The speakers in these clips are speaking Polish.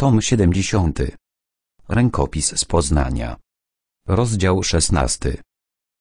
Tom 70. Rękopis z Poznania. Rozdział 16.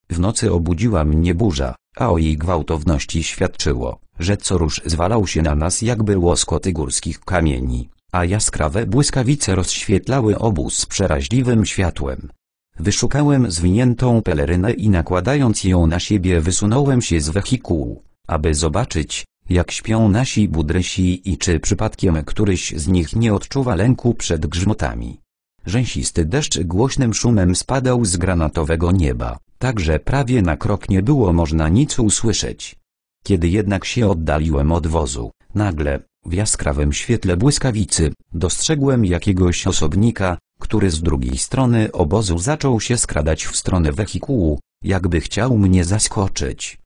W nocy obudziła mnie burza, a o jej gwałtowności świadczyło, że co róż zwalał się na nas jakby łoskoty górskich kamieni, a jaskrawe błyskawice rozświetlały obóz przeraźliwym światłem. Wyszukałem zwiniętą pelerynę i nakładając ją na siebie wysunąłem się z wehikułu, aby zobaczyć, jak śpią nasi budrysi i czy przypadkiem któryś z nich nie odczuwa lęku przed grzmotami. Rzęsisty deszcz głośnym szumem spadał z granatowego nieba, tak że prawie na krok nie było można nic usłyszeć. Kiedy jednak się oddaliłem od wozu, nagle, w jaskrawym świetle błyskawicy, dostrzegłem jakiegoś osobnika, który z drugiej strony obozu zaczął się skradać w stronę wehikułu, jakby chciał mnie zaskoczyć.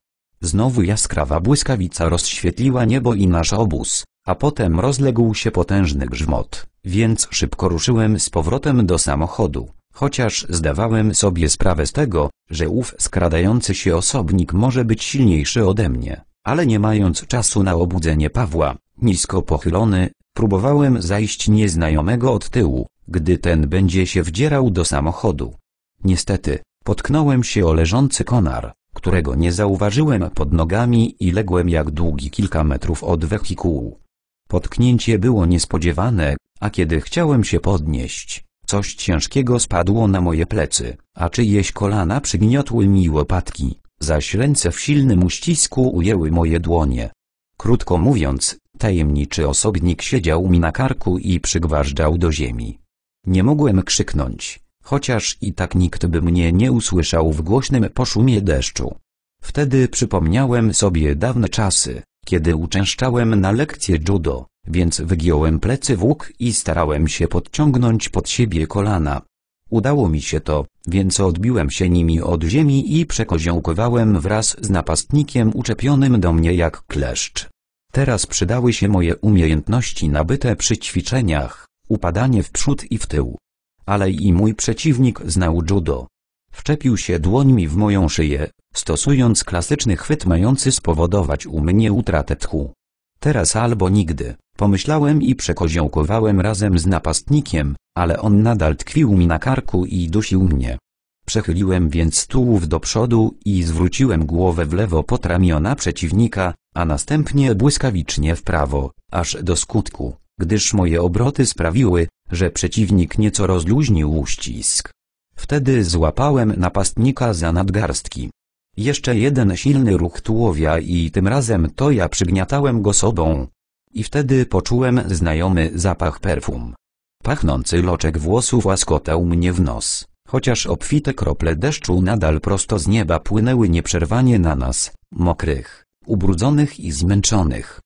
Znowu jaskrawa błyskawica rozświetliła niebo i nasz obóz, a potem rozległ się potężny grzmot, więc szybko ruszyłem z powrotem do samochodu, chociaż zdawałem sobie sprawę z tego, że ów skradający się osobnik może być silniejszy ode mnie, ale nie mając czasu na obudzenie Pawła, nisko pochylony, próbowałem zajść nieznajomego od tyłu, gdy ten będzie się wdzierał do samochodu. Niestety, potknąłem się o leżący konar, którego nie zauważyłem pod nogami i ległem jak długi kilka metrów od wehikułu. Potknięcie było niespodziewane, a kiedy chciałem się podnieść, coś ciężkiego spadło na moje plecy, a czyjeś kolana przygniotły mi łopatki, zaś ręce w silnym uścisku ujęły moje dłonie. Krótko mówiąc, tajemniczy osobnik siedział mi na karku i przygważdżał do ziemi. Nie mogłem krzyknąć, Chociaż i tak nikt by mnie nie usłyszał w głośnym poszumie deszczu. Wtedy przypomniałem sobie dawne czasy, kiedy uczęszczałem na lekcje judo, więc wygiąłem plecy w łuk i starałem się podciągnąć pod siebie kolana. Udało mi się to, więc odbiłem się nimi od ziemi i przekoziąkowałem wraz z napastnikiem uczepionym do mnie jak kleszcz. Teraz przydały się moje umiejętności nabyte przy ćwiczeniach, upadanie w przód i w tył, ale i mój przeciwnik znał judo. Wczepił się dłońmi w moją szyję, stosując klasyczny chwyt mający spowodować u mnie utratę tchu. Teraz albo nigdy, pomyślałem i przekoziołkowałem razem z napastnikiem, ale on nadal tkwił mi na karku i dusił mnie. Przechyliłem więc tułów do przodu i zwróciłem głowę w lewo pod ramiona przeciwnika, a następnie błyskawicznie w prawo, aż do skutku gdyż moje obroty sprawiły, że przeciwnik nieco rozluźnił uścisk. Wtedy złapałem napastnika za nadgarstki. Jeszcze jeden silny ruch tułowia i tym razem to ja przygniatałem go sobą. I wtedy poczułem znajomy zapach perfum. Pachnący loczek włosów łaskotał mnie w nos, chociaż obfite krople deszczu nadal prosto z nieba płynęły nieprzerwanie na nas, mokrych, ubrudzonych i zmęczonych.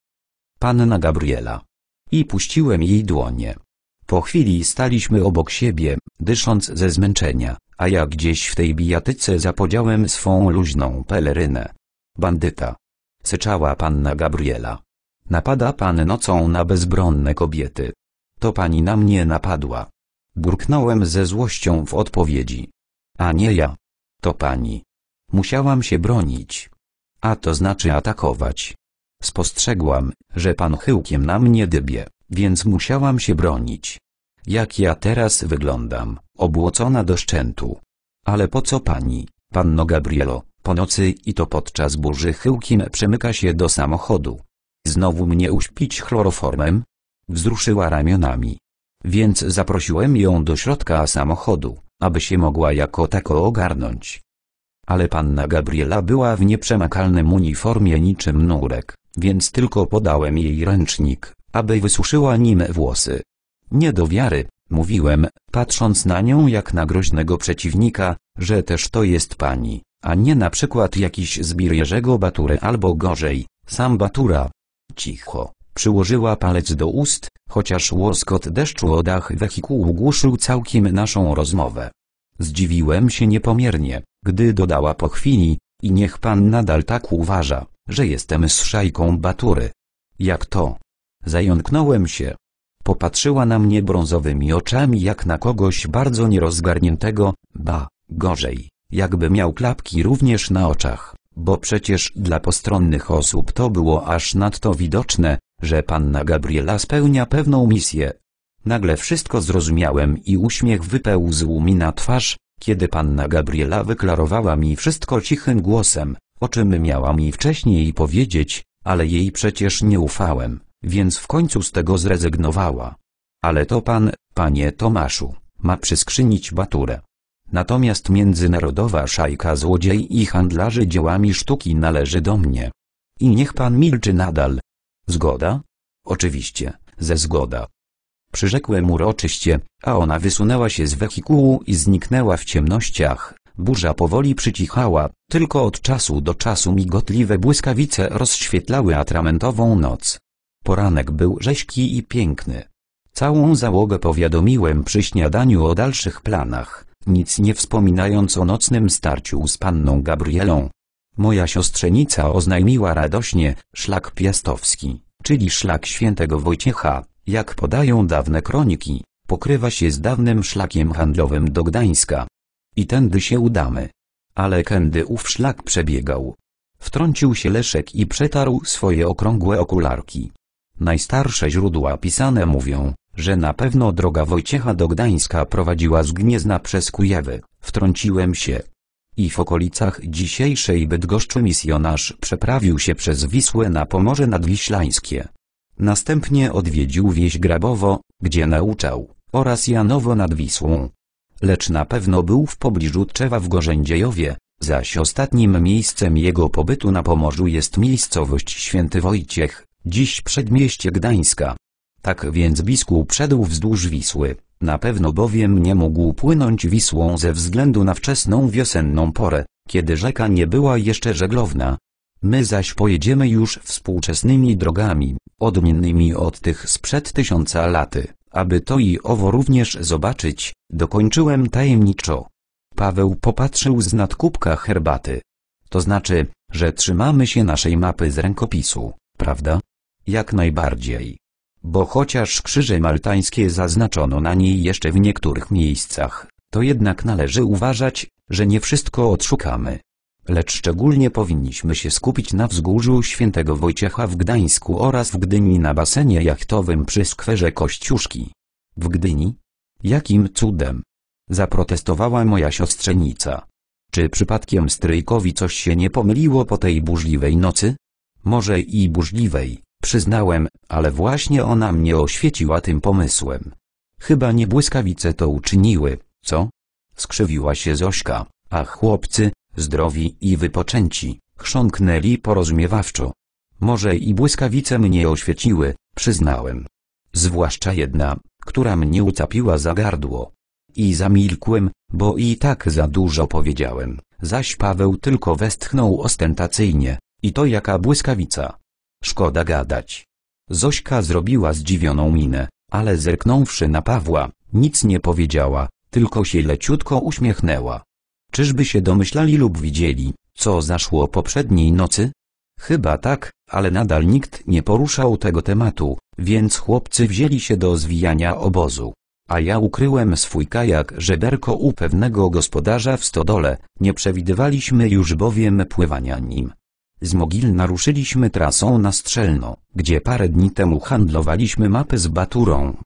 Panna Gabriela i puściłem jej dłonie. Po chwili staliśmy obok siebie, dysząc ze zmęczenia, a ja gdzieś w tej bijatyce zapodziałem swą luźną pelerynę. Bandyta. Syczała panna Gabriela. Napada pan nocą na bezbronne kobiety. To pani na mnie napadła. Burknąłem ze złością w odpowiedzi. A nie ja. To pani. Musiałam się bronić. A to znaczy atakować. Spostrzegłam, że pan chyłkiem na mnie dybie, więc musiałam się bronić. Jak ja teraz wyglądam, obłocona do szczętu. Ale po co pani, panno Gabrielo, po nocy i to podczas burzy chyłkiem przemyka się do samochodu. Znowu mnie uśpić chloroformem? Wzruszyła ramionami. Więc zaprosiłem ją do środka samochodu, aby się mogła jako tako ogarnąć. Ale panna Gabriela była w nieprzemakalnym uniformie niczym nurek więc tylko podałem jej ręcznik, aby wysuszyła nim włosy. Nie do wiary, mówiłem, patrząc na nią jak na groźnego przeciwnika, że też to jest pani, a nie na przykład jakiś zbir Jerzego Batury albo gorzej, sam Batura. Cicho, przyłożyła palec do ust, chociaż łoskot deszczu o dach wehikułu głuszył całkiem naszą rozmowę. Zdziwiłem się niepomiernie, gdy dodała po chwili, i niech pan nadal tak uważa że jestem z szajką Batury. Jak to? Zająknąłem się. Popatrzyła na mnie brązowymi oczami jak na kogoś bardzo nierozgarniętego, ba, gorzej, jakby miał klapki również na oczach, bo przecież dla postronnych osób to było aż nadto widoczne, że panna Gabriela spełnia pewną misję. Nagle wszystko zrozumiałem i uśmiech wypełzł mi na twarz, kiedy panna Gabriela wyklarowała mi wszystko cichym głosem o czym miała mi wcześniej powiedzieć, ale jej przecież nie ufałem, więc w końcu z tego zrezygnowała. Ale to pan, panie Tomaszu, ma przyskrzynić baturę. Natomiast międzynarodowa szajka złodziej i handlarzy dziełami sztuki należy do mnie. I niech pan milczy nadal. Zgoda? Oczywiście, ze zgoda. Przyrzekłem uroczyście, a ona wysunęła się z wehikułu i zniknęła w ciemnościach, Burza powoli przycichała, tylko od czasu do czasu migotliwe błyskawice rozświetlały atramentową noc. Poranek był rześki i piękny. Całą załogę powiadomiłem przy śniadaniu o dalszych planach, nic nie wspominając o nocnym starciu z panną Gabrielą. Moja siostrzenica oznajmiła radośnie, szlak piastowski, czyli szlak świętego Wojciecha, jak podają dawne kroniki, pokrywa się z dawnym szlakiem handlowym do Gdańska. I tędy się udamy. Ale kędy ów szlak przebiegał. Wtrącił się Leszek i przetarł swoje okrągłe okularki. Najstarsze źródła pisane mówią, że na pewno droga Wojciecha do Gdańska prowadziła z Gniezna przez Kujawy. Wtrąciłem się. I w okolicach dzisiejszej Bydgoszczy misjonarz przeprawił się przez Wisłę na Pomorze Nadwiślańskie. Następnie odwiedził wieś Grabowo, gdzie nauczał, oraz Janowo nad Wisłą, lecz na pewno był w pobliżu trzewa w Gorzędziejowie, zaś ostatnim miejscem jego pobytu na Pomorzu jest miejscowość Święty Wojciech, dziś przedmieście Gdańska. Tak więc biskup szedł wzdłuż Wisły, na pewno bowiem nie mógł płynąć Wisłą ze względu na wczesną wiosenną porę, kiedy rzeka nie była jeszcze żeglowna. My zaś pojedziemy już współczesnymi drogami, odmiennymi od tych sprzed tysiąca laty. Aby to i owo również zobaczyć, dokończyłem tajemniczo. Paweł popatrzył z nadkubka herbaty. To znaczy, że trzymamy się naszej mapy z rękopisu, prawda? Jak najbardziej. Bo chociaż krzyże maltańskie zaznaczono na niej jeszcze w niektórych miejscach, to jednak należy uważać, że nie wszystko odszukamy lecz szczególnie powinniśmy się skupić na wzgórzu Świętego Wojciecha w Gdańsku oraz w Gdyni na basenie jachtowym przy skwerze Kościuszki. W Gdyni? Jakim cudem? Zaprotestowała moja siostrzenica. Czy przypadkiem stryjkowi coś się nie pomyliło po tej burzliwej nocy? Może i burzliwej, przyznałem, ale właśnie ona mnie oświeciła tym pomysłem. Chyba nie błyskawice to uczyniły, co? Skrzywiła się Zośka, a chłopcy, zdrowi i wypoczęci, chrząknęli porozumiewawczo. Może i błyskawice mnie oświeciły, przyznałem. Zwłaszcza jedna, która mnie ucapiła za gardło. I zamilkłem, bo i tak za dużo powiedziałem, zaś Paweł tylko westchnął ostentacyjnie, i to jaka błyskawica. Szkoda gadać. Zośka zrobiła zdziwioną minę, ale zerknąwszy na Pawła, nic nie powiedziała, tylko się leciutko uśmiechnęła. Czyżby się domyślali lub widzieli, co zaszło poprzedniej nocy? Chyba tak, ale nadal nikt nie poruszał tego tematu, więc chłopcy wzięli się do zwijania obozu. A ja ukryłem swój kajak żeberko u pewnego gospodarza w stodole, nie przewidywaliśmy już bowiem pływania nim. Z Mogilna ruszyliśmy trasą na Strzelno, gdzie parę dni temu handlowaliśmy mapy z Baturą.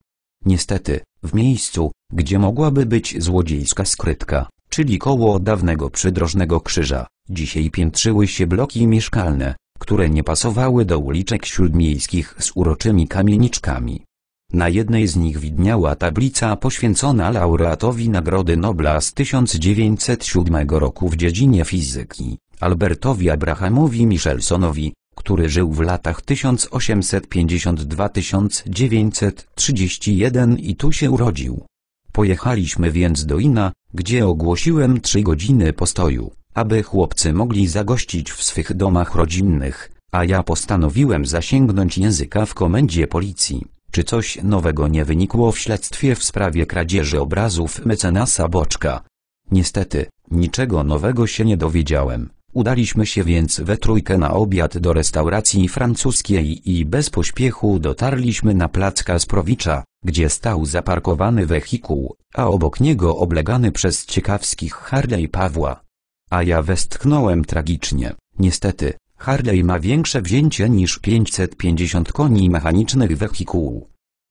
Niestety, w miejscu, gdzie mogłaby być złodziejska skrytka, czyli koło dawnego przydrożnego krzyża, dzisiaj piętrzyły się bloki mieszkalne, które nie pasowały do uliczek śródmiejskich z uroczymi kamieniczkami. Na jednej z nich widniała tablica poświęcona laureatowi Nagrody Nobla z 1907 roku w dziedzinie fizyki, Albertowi Abrahamowi Michelsonowi, który żył w latach 1852-1931 i tu się urodził. Pojechaliśmy więc do Ina, gdzie ogłosiłem trzy godziny postoju, aby chłopcy mogli zagościć w swych domach rodzinnych, a ja postanowiłem zasięgnąć języka w komendzie policji. Czy coś nowego nie wynikło w śledztwie w sprawie kradzieży obrazów mecenasa Boczka? Niestety, niczego nowego się nie dowiedziałem. Udaliśmy się więc we trójkę na obiad do restauracji francuskiej i bez pośpiechu dotarliśmy na plac Kasprowicza, gdzie stał zaparkowany wehikuł, a obok niego oblegany przez ciekawskich Harley Pawła. A ja westchnąłem tragicznie, niestety, Harley ma większe wzięcie niż 550 koni mechanicznych wehikułu.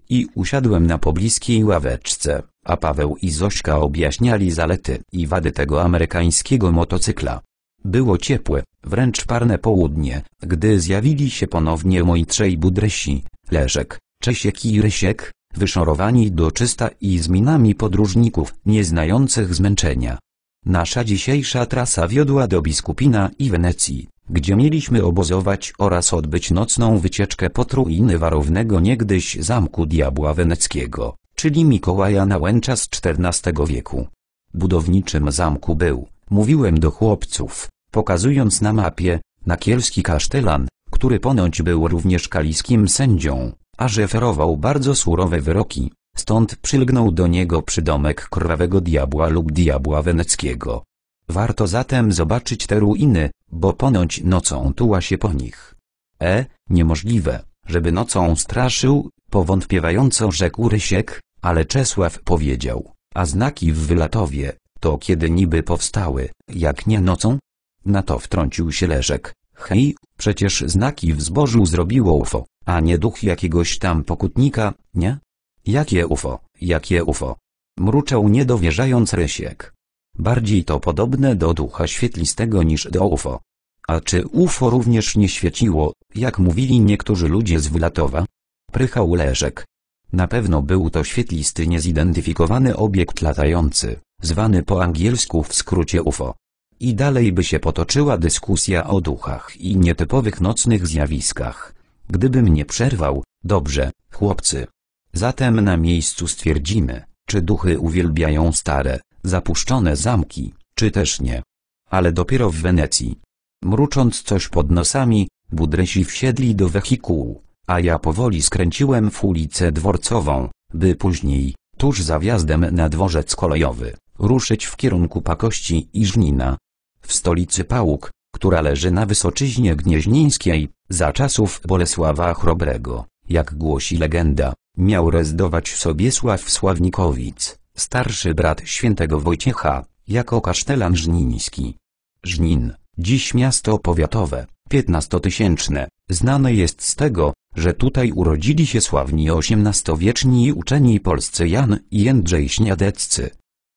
I usiadłem na pobliskiej ławeczce, a Paweł i Zośka objaśniali zalety i wady tego amerykańskiego motocykla. Było ciepłe, wręcz parne południe, gdy zjawili się ponownie moi trzej budresi, Leszek, Czesiek i Rysiek, wyszorowani do czysta i z minami podróżników, nieznających zmęczenia. Nasza dzisiejsza trasa wiodła do Biskupina i Wenecji, gdzie mieliśmy obozować oraz odbyć nocną wycieczkę po ruiny warownego niegdyś zamku diabła weneckiego, czyli Mikołaja Nałęcza z XIV wieku. Budowniczym zamku był, mówiłem do chłopców, pokazując na mapie, na kielski kasztelan, który ponoć był również kaliskim sędzią, a ferował bardzo surowe wyroki, stąd przylgnął do niego przydomek krwawego diabła lub diabła weneckiego. Warto zatem zobaczyć te ruiny, bo ponoć nocą tuła się po nich. E, niemożliwe, żeby nocą straszył, powątpiewająco rzekł Rysiek, ale Czesław powiedział, a znaki w Wylatowie, to kiedy niby powstały, jak nie nocą? Na to wtrącił się Leszek. Hej, przecież znaki w zbożu zrobiło UFO, a nie duch jakiegoś tam pokutnika, nie? Jakie UFO, jakie UFO? Mruczał niedowierzając Rysiek. Bardziej to podobne do ducha świetlistego niż do UFO. A czy UFO również nie świeciło, jak mówili niektórzy ludzie z Wlatowa? Prychał Leszek. Na pewno był to świetlisty niezidentyfikowany obiekt latający zwany po angielsku w skrócie UFO. I dalej by się potoczyła dyskusja o duchach i nietypowych nocnych zjawiskach. Gdybym nie przerwał, dobrze, chłopcy. Zatem na miejscu stwierdzimy, czy duchy uwielbiają stare, zapuszczone zamki, czy też nie. Ale dopiero w Wenecji. Mrucząc coś pod nosami, budresi wsiedli do wehikułu, a ja powoli skręciłem w ulicę dworcową, by później, tuż za wjazdem na dworzec kolejowy, ruszyć w kierunku Pakości i Żnina. W stolicy Pałuk, która leży na wysoczyźnie gnieźnińskiej, za czasów Bolesława Chrobrego, jak głosi legenda, miał rezdować sobie Sław Sławnikowic, starszy brat świętego Wojciecha, jako kasztelan żniński. Żnin, dziś miasto powiatowe, piętnastotysięczne, znane jest z tego, że tutaj urodzili się sławni XVIII-wieczni uczeni polscy Jan i Jędrzej Śniadeccy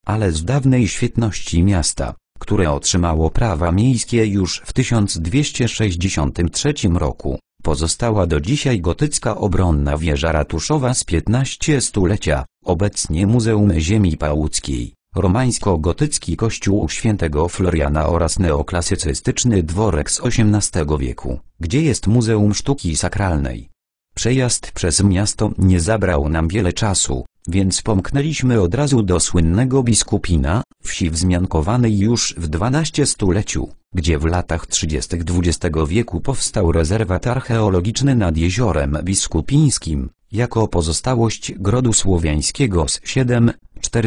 ale z dawnej świetności miasta, które otrzymało prawa miejskie już w 1263 roku, pozostała do dzisiaj gotycka obronna wieża ratuszowa z 15 stulecia, obecnie Muzeum Ziemi Pałuckiej, romańsko-gotycki kościół świętego Floriana oraz neoklasycystyczny dworek z XVIII wieku, gdzie jest Muzeum Sztuki Sakralnej. Przejazd przez miasto nie zabrał nam wiele czasu, więc pomknęliśmy od razu do słynnego biskupina, wsi wzmiankowanej już w XII stuleciu, gdzie w latach 30. XX wieku powstał rezerwat archeologiczny nad jeziorem biskupińskim, jako pozostałość grodu słowiańskiego z 7-4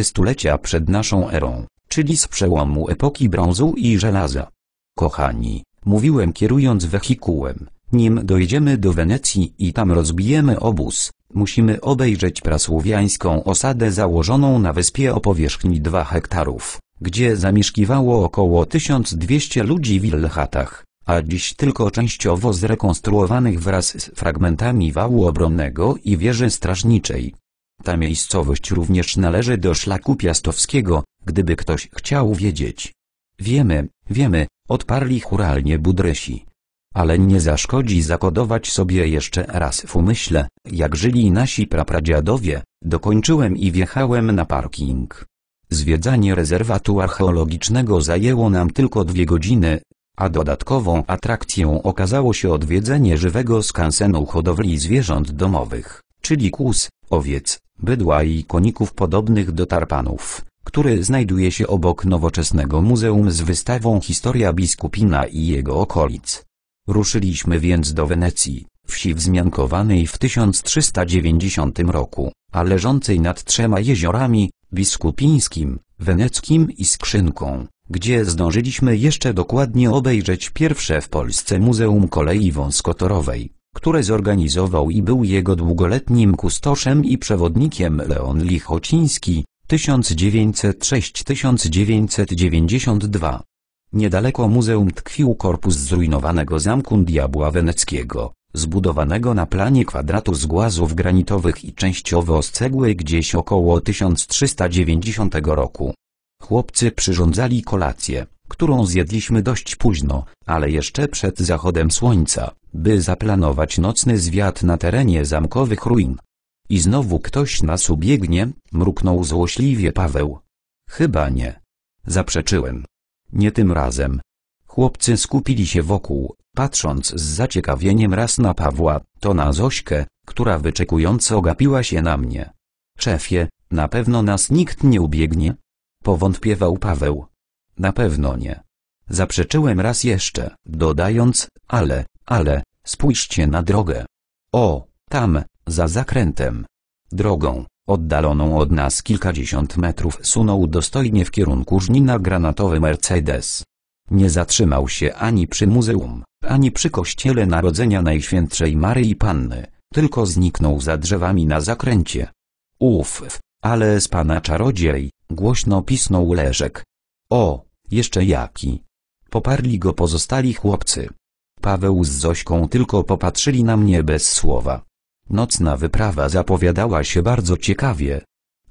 stulecia przed naszą erą, czyli z przełomu epoki brązu i żelaza. Kochani, mówiłem kierując wehikułem, nim dojdziemy do Wenecji i tam rozbijemy obóz, musimy obejrzeć prasłowiańską osadę założoną na wyspie o powierzchni 2 hektarów, gdzie zamieszkiwało około 1200 ludzi w Ilhatach, a dziś tylko częściowo zrekonstruowanych wraz z fragmentami wału obronnego i wieży strażniczej. Ta miejscowość również należy do szlaku piastowskiego, gdyby ktoś chciał wiedzieć. Wiemy, wiemy, odparli churalnie budresi ale nie zaszkodzi zakodować sobie jeszcze raz w umyśle, jak żyli nasi prapradziadowie, dokończyłem i wjechałem na parking. Zwiedzanie rezerwatu archeologicznego zajęło nam tylko dwie godziny, a dodatkową atrakcją okazało się odwiedzenie żywego skansenu hodowli zwierząt domowych, czyli kus, owiec, bydła i koników podobnych do tarpanów, który znajduje się obok nowoczesnego muzeum z wystawą Historia biskupina i jego okolic. Ruszyliśmy więc do Wenecji, wsi wzmiankowanej w 1390 roku, a leżącej nad trzema jeziorami, Biskupińskim, Weneckim i Skrzynką, gdzie zdążyliśmy jeszcze dokładnie obejrzeć pierwsze w Polsce Muzeum Kolei Wąskotorowej, które zorganizował i był jego długoletnim kustoszem i przewodnikiem Leon Lichociński, 1906-1992. Niedaleko muzeum tkwił korpus zrujnowanego zamku diabła weneckiego, zbudowanego na planie kwadratu z głazów granitowych i częściowo z cegły gdzieś około 1390 roku. Chłopcy przyrządzali kolację, którą zjedliśmy dość późno, ale jeszcze przed zachodem słońca, by zaplanować nocny zwiat na terenie zamkowych ruin. I znowu ktoś nas ubiegnie, mruknął złośliwie Paweł. Chyba nie. Zaprzeczyłem. Nie tym razem. Chłopcy skupili się wokół, patrząc z zaciekawieniem raz na Pawła, to na Zośkę, która wyczekująco gapiła się na mnie. Szefie, na pewno nas nikt nie ubiegnie? Powątpiewał Paweł. Na pewno nie. Zaprzeczyłem raz jeszcze, dodając, ale, ale, spójrzcie na drogę. O, tam, za zakrętem. Drogą, oddaloną od nas kilkadziesiąt metrów sunął dostojnie w kierunku żnina granatowy Mercedes. Nie zatrzymał się ani przy muzeum, ani przy kościele Narodzenia Najświętszej Maryi Panny, tylko zniknął za drzewami na zakręcie. Uf, ale z pana czarodziej, głośno pisnął Leżek. O, jeszcze jaki. Poparli go pozostali chłopcy. Paweł z Zośką tylko popatrzyli na mnie bez słowa. Nocna wyprawa zapowiadała się bardzo ciekawie.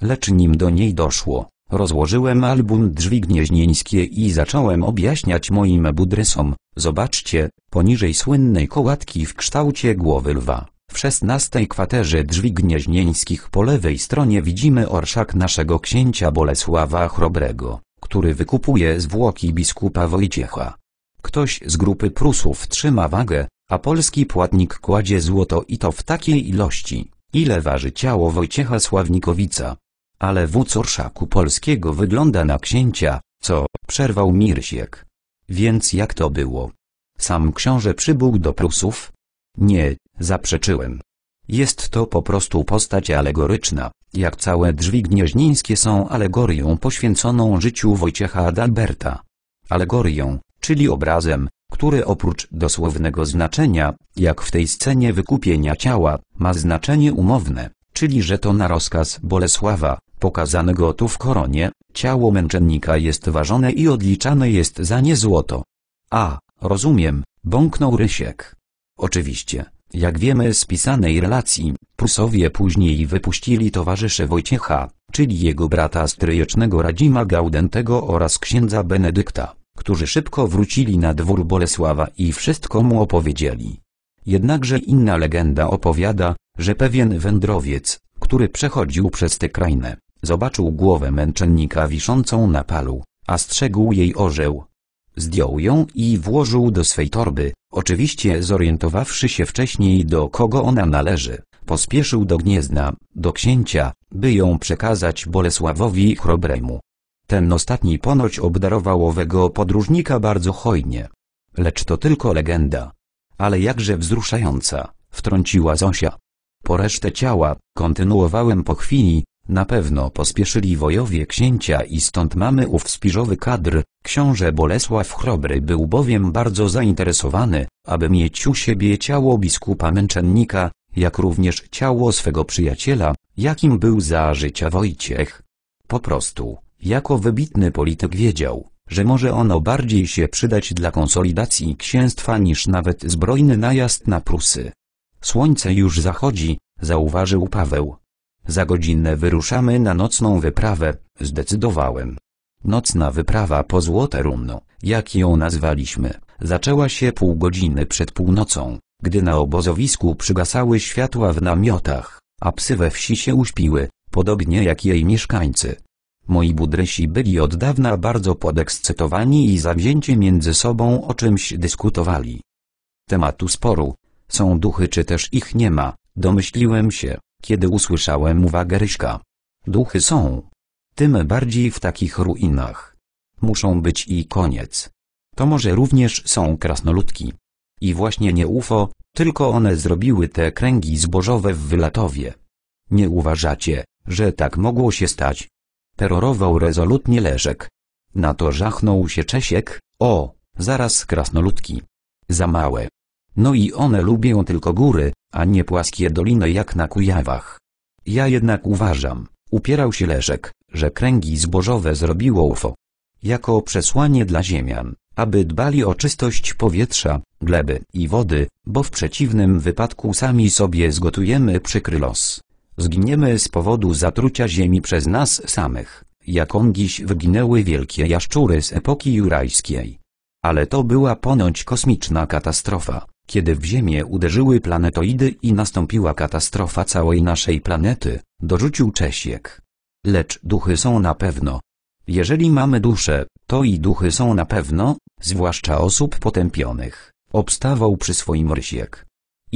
Lecz nim do niej doszło, rozłożyłem album Drzwi Gnieźnieńskie i zacząłem objaśniać moim budrysom, zobaczcie, poniżej słynnej kołatki w kształcie głowy lwa. W szesnastej kwaterze drzwi gnieźnieńskich po lewej stronie widzimy orszak naszego księcia Bolesława Chrobrego, który wykupuje zwłoki biskupa Wojciecha. Ktoś z grupy Prusów trzyma wagę, a polski płatnik kładzie złoto i to w takiej ilości, ile waży ciało Wojciecha Sławnikowica. Ale wódz orszaku polskiego wygląda na księcia, co, przerwał Mirsiek. Więc jak to było? Sam książę przybył do Prusów? Nie, zaprzeczyłem. Jest to po prostu postać alegoryczna, jak całe drzwi gnieźnińskie są alegorią poświęconą życiu Wojciecha Adalberta. Alegorią, czyli obrazem, który oprócz dosłownego znaczenia, jak w tej scenie wykupienia ciała, ma znaczenie umowne, czyli że to na rozkaz Bolesława, pokazanego tu w koronie, ciało męczennika jest ważone i odliczane jest za nie złoto. A, rozumiem, bąknął Rysiek. Oczywiście, jak wiemy z pisanej relacji, Prusowie później wypuścili towarzysze Wojciecha, czyli jego brata stryjecznego Radzima Gaudentego oraz księdza Benedykta którzy szybko wrócili na dwór Bolesława i wszystko mu opowiedzieli. Jednakże inna legenda opowiada, że pewien wędrowiec, który przechodził przez tę krainę, zobaczył głowę męczennika wiszącą na palu, a strzegł jej orzeł. Zdjął ją i włożył do swej torby, oczywiście zorientowawszy się wcześniej do kogo ona należy, pospieszył do gniezna, do księcia, by ją przekazać Bolesławowi Chrobremu, ten ostatni ponoć obdarował owego podróżnika bardzo hojnie. Lecz to tylko legenda. Ale jakże wzruszająca, wtrąciła Zosia. Po resztę ciała, kontynuowałem po chwili, na pewno pospieszyli wojowie księcia i stąd mamy ów spiżowy kadr, książę Bolesław Chrobry był bowiem bardzo zainteresowany, aby mieć u siebie ciało biskupa męczennika, jak również ciało swego przyjaciela, jakim był za życia Wojciech. Po prostu. Jako wybitny polityk wiedział, że może ono bardziej się przydać dla konsolidacji księstwa niż nawet zbrojny najazd na Prusy. Słońce już zachodzi, zauważył Paweł. Za godzinę wyruszamy na nocną wyprawę, zdecydowałem. Nocna wyprawa po Złote Rumno, jak ją nazwaliśmy, zaczęła się pół godziny przed północą, gdy na obozowisku przygasały światła w namiotach, a psy we wsi się uśpiły, podobnie jak jej mieszkańcy. Moi budrysi byli od dawna bardzo podekscytowani i zawzięcie między sobą o czymś dyskutowali. Tematu sporu, są duchy czy też ich nie ma, domyśliłem się, kiedy usłyszałem uwagę Ryśka. Duchy są. Tym bardziej w takich ruinach. Muszą być i koniec. To może również są krasnoludki. I właśnie nie UFO, tylko one zrobiły te kręgi zbożowe w Wylatowie. Nie uważacie, że tak mogło się stać? Terrorował rezolutnie Leszek. Na to żachnął się Czesiek, o, zaraz krasnoludki. Za małe. No i one lubią tylko góry, a nie płaskie doliny jak na Kujawach. Ja jednak uważam, upierał się Leszek, że kręgi zbożowe zrobiło UFO. Jako przesłanie dla ziemian, aby dbali o czystość powietrza, gleby i wody, bo w przeciwnym wypadku sami sobie zgotujemy przykry los. Zginiemy z powodu zatrucia ziemi przez nas samych, jak on dziś wyginęły wielkie jaszczury z epoki jurajskiej. Ale to była ponoć kosmiczna katastrofa, kiedy w Ziemię uderzyły planetoidy i nastąpiła katastrofa całej naszej planety, dorzucił Czesiek. Lecz duchy są na pewno. Jeżeli mamy duszę, to i duchy są na pewno, zwłaszcza osób potępionych, obstawał przy swoim Rysiek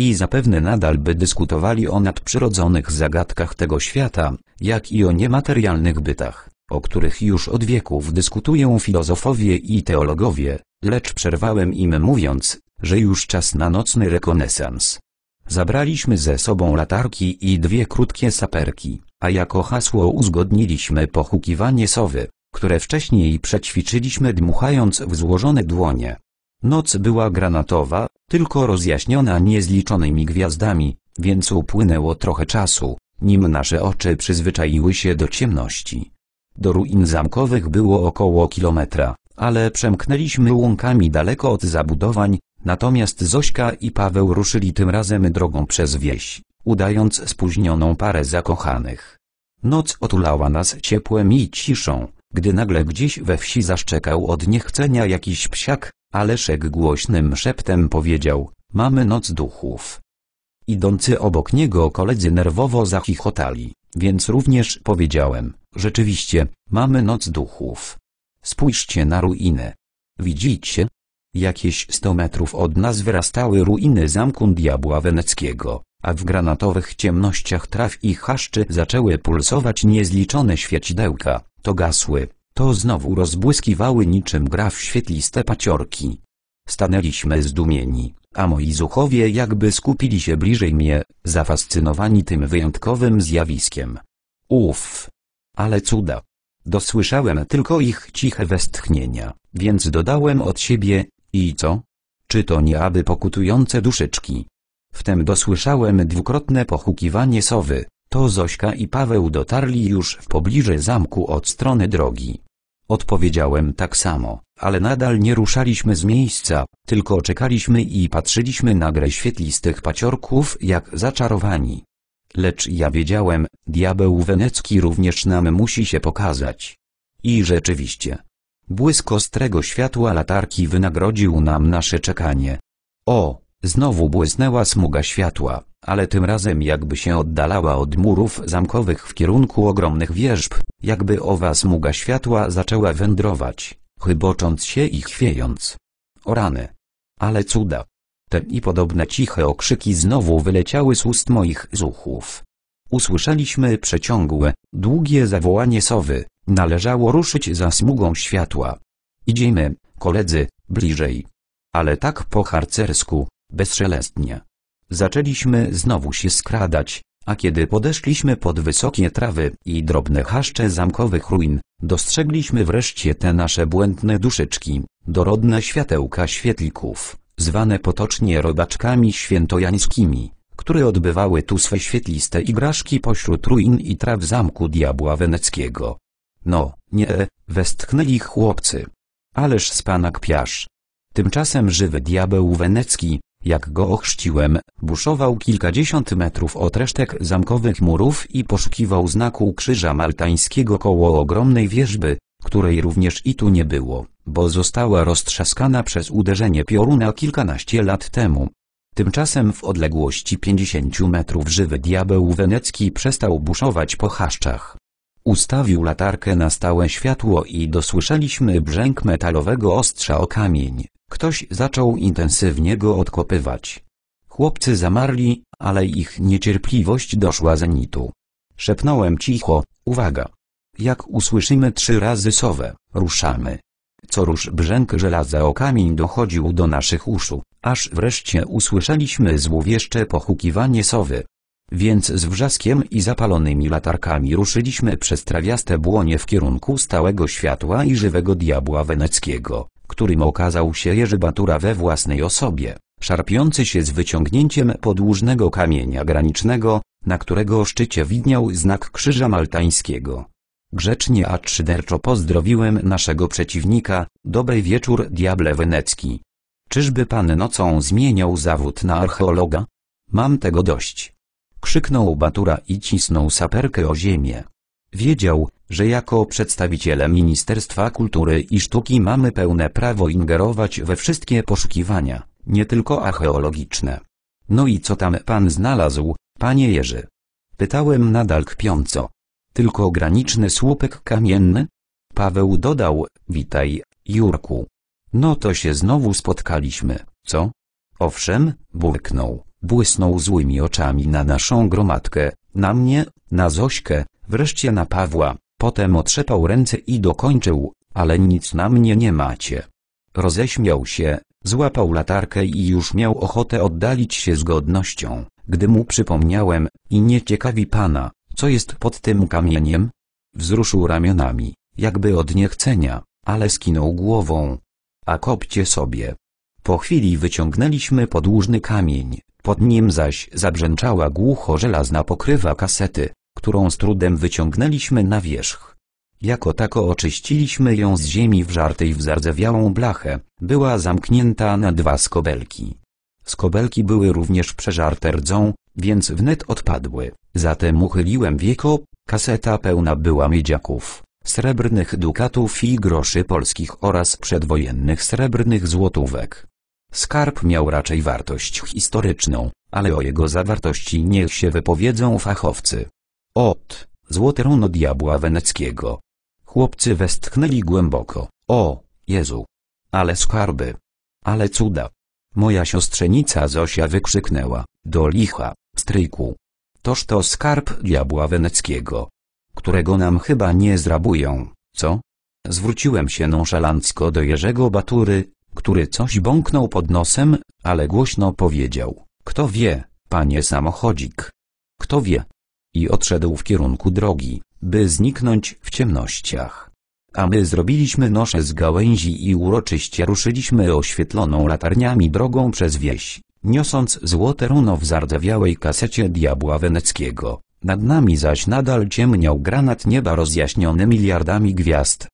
i zapewne nadal by dyskutowali o nadprzyrodzonych zagadkach tego świata, jak i o niematerialnych bytach, o których już od wieków dyskutują filozofowie i teologowie, lecz przerwałem im mówiąc, że już czas na nocny rekonesans. Zabraliśmy ze sobą latarki i dwie krótkie saperki, a jako hasło uzgodniliśmy pochukiwanie sowy, które wcześniej przećwiczyliśmy dmuchając w złożone dłonie. Noc była granatowa, tylko rozjaśniona niezliczonymi gwiazdami, więc upłynęło trochę czasu, nim nasze oczy przyzwyczaiły się do ciemności. Do ruin zamkowych było około kilometra, ale przemknęliśmy łąkami daleko od zabudowań, natomiast Zośka i Paweł ruszyli tym razem drogą przez wieś, udając spóźnioną parę zakochanych. Noc otulała nas ciepłem i ciszą, gdy nagle gdzieś we wsi zaszczekał od niechcenia jakiś psiak, Aleszek głośnym szeptem powiedział, mamy noc duchów. Idący obok niego koledzy nerwowo zachichotali, więc również powiedziałem, rzeczywiście, mamy noc duchów. Spójrzcie na ruiny. Widzicie? Jakieś 100 metrów od nas wyrastały ruiny zamku diabła weneckiego, a w granatowych ciemnościach traw i chaszczy zaczęły pulsować niezliczone świecidełka, to gasły, to znowu rozbłyskiwały niczym gra w świetliste paciorki. Stanęliśmy zdumieni, a moi zuchowie jakby skupili się bliżej mnie, zafascynowani tym wyjątkowym zjawiskiem. Uff! Ale cuda! Dosłyszałem tylko ich ciche westchnienia, więc dodałem od siebie, i co? Czy to nie aby pokutujące duszyczki? Wtem dosłyszałem dwukrotne pochukiwanie sowy, to Zośka i Paweł dotarli już w pobliżu zamku od strony drogi. Odpowiedziałem tak samo, ale nadal nie ruszaliśmy z miejsca, tylko czekaliśmy i patrzyliśmy na grę świetlistych paciorków jak zaczarowani. Lecz ja wiedziałem, diabeł wenecki również nam musi się pokazać. I rzeczywiście. Błysk ostrego światła latarki wynagrodził nam nasze czekanie. O, znowu błysnęła smuga światła, ale tym razem jakby się oddalała od murów zamkowych w kierunku ogromnych wierzb, jakby owa smuga światła zaczęła wędrować, chybocząc się i chwiejąc. O rany! Ale cuda! Te i podobne ciche okrzyki znowu wyleciały z ust moich zuchów. Usłyszeliśmy przeciągłe, długie zawołanie sowy, należało ruszyć za smugą światła. Idziemy, koledzy, bliżej. Ale tak po harcersku, bezszelestnie. Zaczęliśmy znowu się skradać, a kiedy podeszliśmy pod wysokie trawy i drobne chaszcze zamkowych ruin, dostrzegliśmy wreszcie te nasze błędne duszyczki, dorodne światełka świetlików, zwane potocznie robaczkami świętojańskimi, które odbywały tu swe świetliste igraszki pośród ruin i traw zamku diabła weneckiego. No, nie, e, westchnęli chłopcy. Ależ z pana kpiasz. Tymczasem żywy diabeł wenecki, jak go ochrzciłem, buszował kilkadziesiąt metrów od resztek zamkowych murów i poszukiwał znaku krzyża maltańskiego koło ogromnej wieżby, której również i tu nie było, bo została roztrzaskana przez uderzenie pioruna kilkanaście lat temu. Tymczasem w odległości 50 metrów żywy diabeł wenecki przestał buszować po chaszczach. Ustawił latarkę na stałe światło i dosłyszeliśmy brzęk metalowego ostrza o kamień. Ktoś zaczął intensywnie go odkopywać. Chłopcy zamarli, ale ich niecierpliwość doszła zenitu. Szepnąłem cicho, uwaga. Jak usłyszymy trzy razy sowę, ruszamy. Co rusz brzęk żelaza o kamień dochodził do naszych uszu, aż wreszcie usłyszeliśmy złowieszcze pochukiwanie sowy. Więc z wrzaskiem i zapalonymi latarkami ruszyliśmy przez trawiaste błonie w kierunku stałego światła i żywego diabła weneckiego, którym okazał się Jerzy Batura we własnej osobie, szarpiący się z wyciągnięciem podłużnego kamienia granicznego, na którego szczycie widniał znak krzyża maltańskiego. Grzecznie a szyderczo pozdrowiłem naszego przeciwnika, dobry wieczór diable wenecki. Czyżby pan nocą zmieniał zawód na archeologa? Mam tego dość krzyknął Batura i cisnął saperkę o ziemię. Wiedział, że jako przedstawiciele Ministerstwa Kultury i Sztuki mamy pełne prawo ingerować we wszystkie poszukiwania, nie tylko archeologiczne. No i co tam pan znalazł, panie Jerzy? Pytałem nadal kpiąco. Tylko graniczny słupek kamienny? Paweł dodał, witaj, Jurku. No to się znowu spotkaliśmy, co? Owszem, burknął błysnął złymi oczami na naszą gromadkę, na mnie, na Zośkę, wreszcie na Pawła, potem otrzepał ręce i dokończył, ale nic na mnie nie macie. Roześmiał się, złapał latarkę i już miał ochotę oddalić się z godnością, gdy mu przypomniałem, i nie ciekawi pana, co jest pod tym kamieniem? Wzruszył ramionami, jakby od niechcenia, ale skinął głową. A kopcie sobie. Po chwili wyciągnęliśmy podłużny kamień, pod nim zaś zabrzęczała głucho żelazna pokrywa kasety, którą z trudem wyciągnęliśmy na wierzch. Jako tako oczyściliśmy ją z ziemi wżartej w zardzewiałą blachę, była zamknięta na dwa skobelki. Skobelki były również przeżarte rdzą, więc wnet odpadły, zatem uchyliłem wieko, kaseta pełna była miedziaków, srebrnych dukatów i groszy polskich oraz przedwojennych srebrnych złotówek. Skarb miał raczej wartość historyczną, ale o jego zawartości niech się wypowiedzą fachowcy. Ot, złote runo diabła weneckiego. Chłopcy westchnęli głęboko. O, Jezu! Ale skarby! Ale cuda! Moja siostrzenica Zosia wykrzyknęła, do licha, stryjku. Toż to skarb diabła weneckiego. Którego nam chyba nie zrabują, co? Zwróciłem się nonszalancko do Jerzego Batury, który coś bąknął pod nosem, ale głośno powiedział, kto wie, panie samochodzik. Kto wie? I odszedł w kierunku drogi, by zniknąć w ciemnościach. A my zrobiliśmy nosze z gałęzi i uroczyście ruszyliśmy oświetloną latarniami drogą przez wieś, niosąc złote runo w zardzewiałej kasecie diabła weneckiego. Nad nami zaś nadal ciemniał granat nieba rozjaśniony miliardami gwiazd,